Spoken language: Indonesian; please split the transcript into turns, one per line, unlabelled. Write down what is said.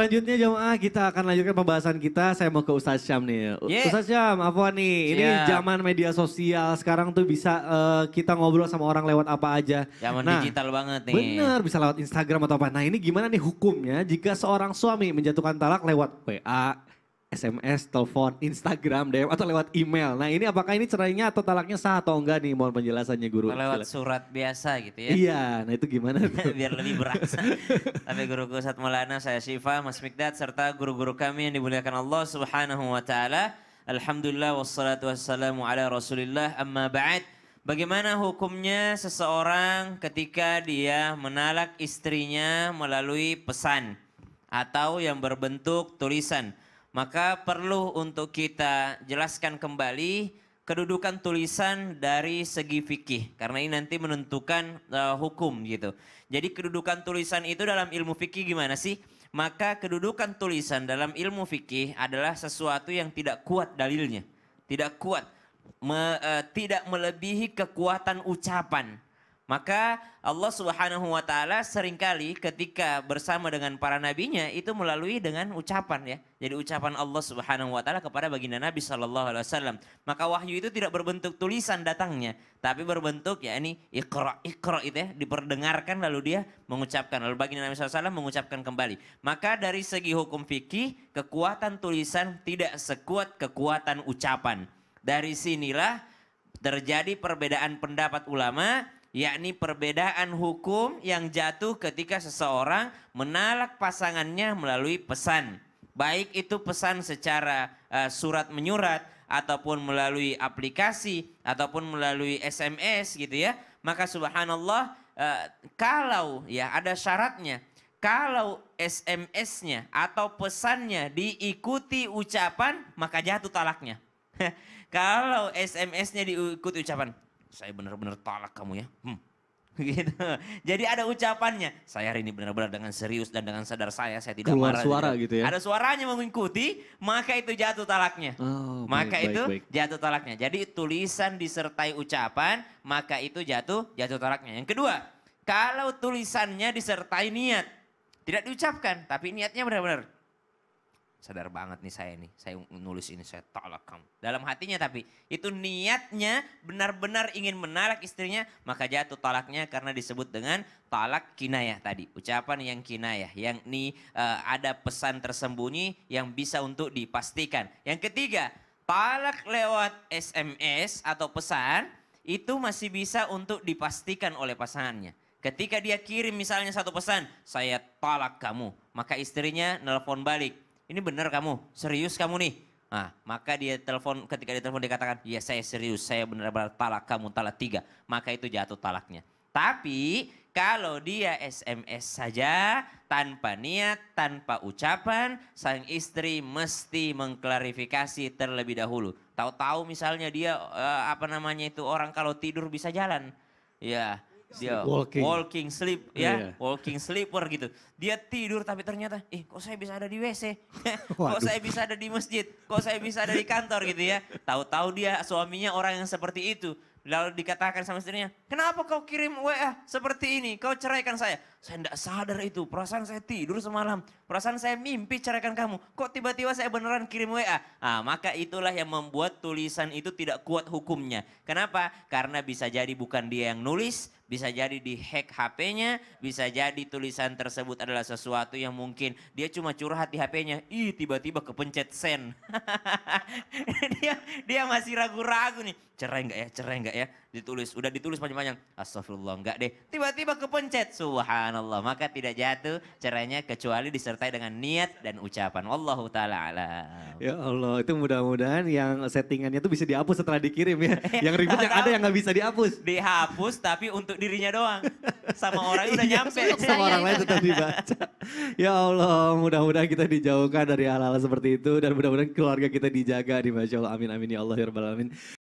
Selanjutnya Jemaah kita akan lanjutkan pembahasan kita. Saya mau ke Ustaz Syam nih. Yeah. Ustaz Syam, apa nih? Ini yeah. zaman media sosial sekarang tuh bisa uh, kita ngobrol sama orang lewat apa aja. Zaman nah, digital banget nih. Bener, bisa lewat Instagram atau apa. Nah ini gimana nih hukumnya jika seorang suami menjatuhkan talak lewat WA, SMS, telepon, Instagram, DM, atau lewat email. Nah ini apakah ini cerainya atau talaknya sah atau enggak nih? Mohon penjelasannya guru. Kalau lewat surat biasa gitu ya. Iya, nah itu gimana? Tuh? Biar lebih berasa. Tapi guru-guru guruku Ustaz Maulana, saya Syifa, Mas Mikdad, serta guru-guru kami yang dimuliakan Allah subhanahu wa ta'ala. Alhamdulillah wassalatu wassalamu ala rasulillah amma ba'd. Bagaimana hukumnya seseorang ketika dia menalak istrinya melalui pesan atau yang berbentuk tulisan? maka perlu untuk kita jelaskan kembali kedudukan tulisan dari segi fikih karena ini nanti menentukan uh, hukum gitu. Jadi kedudukan tulisan itu dalam ilmu fikih gimana sih? Maka kedudukan tulisan dalam ilmu fikih adalah sesuatu yang tidak kuat dalilnya, tidak kuat, me, uh, tidak melebihi kekuatan ucapan maka Allah Subhanahu wa taala seringkali ketika bersama dengan para nabinya itu melalui dengan ucapan ya. Jadi ucapan Allah Subhanahu wa taala kepada baginda Nabi sallallahu alaihi wasallam. Maka wahyu itu tidak berbentuk tulisan datangnya, tapi berbentuk ya ini ikra ikra itu ya diperdengarkan lalu dia mengucapkan lalu baginda Nabi sallallahu alaihi wasallam mengucapkan kembali. Maka dari segi hukum fikih kekuatan tulisan tidak sekuat kekuatan ucapan. Dari sinilah terjadi perbedaan pendapat ulama yakni perbedaan hukum yang jatuh ketika seseorang menalak pasangannya melalui pesan. Baik itu pesan secara uh, surat menyurat ataupun melalui aplikasi ataupun melalui SMS gitu ya. Maka subhanallah uh, kalau ya ada syaratnya kalau SMS-nya atau pesannya diikuti ucapan maka jatuh talaknya. kalau SMS-nya diikuti ucapan saya benar-benar tolak kamu ya. Hmm. Gitu. Jadi ada ucapannya. Saya hari ini benar-benar dengan serius dan dengan sadar saya, saya tidak Keluar marah. suara gitu ya. Ada suaranya mengikuti, maka itu jatuh talaknya. Oh, maka baik, itu baik. jatuh talaknya. Jadi tulisan disertai ucapan, maka itu jatuh jatuh talaknya. Yang kedua, kalau tulisannya disertai niat, tidak diucapkan, tapi niatnya benar-benar sadar banget nih saya nih, saya nulis ini saya tolak kamu. Dalam hatinya tapi itu niatnya benar-benar ingin menarik istrinya, maka jatuh tolaknya karena disebut dengan tolak kinayah tadi. Ucapan yang kinayah, yang ini uh, eh, ada pesan tersembunyi yang bisa untuk dipastikan. Yang ketiga, tolak lewat SMS atau pesan itu masih bisa untuk dipastikan oleh pasangannya. Ketika dia kirim misalnya satu pesan, saya tolak kamu. Maka istrinya nelpon balik, ini benar kamu, serius kamu nih. Nah, maka dia telepon ketika dia telepon dikatakan, ya saya serius, saya benar-benar talak kamu talak tiga. Maka itu jatuh talaknya. Tapi kalau dia SMS saja tanpa niat, tanpa ucapan, sang istri mesti mengklarifikasi terlebih dahulu. Tahu-tahu misalnya dia eh, apa namanya itu orang kalau tidur bisa jalan. Ya, dia walking, walking sleep ya, yeah. walking sleeper gitu. Dia tidur tapi ternyata, eh kok saya bisa ada di WC? kok saya bisa ada di masjid? Kok saya bisa ada di kantor gitu ya? Tahu-tahu dia suaminya orang yang seperti itu. Lalu dikatakan sama istrinya, kenapa kau kirim WA seperti ini? Kau ceraikan saya. Saya tidak sadar itu, perasaan saya tidur semalam, perasaan saya mimpi ceraikan kamu. Kok tiba-tiba saya beneran kirim WA? Ah, maka itulah yang membuat tulisan itu tidak kuat hukumnya. Kenapa? Karena bisa jadi bukan dia yang nulis, bisa jadi di hack HP-nya, bisa jadi tulisan tersebut adalah sesuatu yang mungkin dia cuma curhat di HP-nya. Ih, tiba-tiba kepencet send. dia dia masih ragu-ragu nih, cerai nggak ya, cerai nggak ya? ditulis, udah ditulis panjang-panjang. Astagfirullah, enggak deh. Tiba-tiba kepencet, subhanallah. Maka tidak jatuh caranya kecuali disertai dengan niat dan ucapan. Wallahu ta'ala alam. Ya Allah, itu mudah-mudahan yang settingannya tuh bisa dihapus setelah dikirim ya. Yang ribet yang ada yang nggak bisa dihapus. Dihapus tapi untuk dirinya doang. Sama orang udah iya, nyampe. Sama orang lain tetap dibaca. Ya Allah, mudah-mudahan kita dijauhkan dari hal-hal seperti itu. Dan mudah-mudahan keluarga kita dijaga di Masya Allah. Amin, amin ya Allah, ya Rabbal Alamin.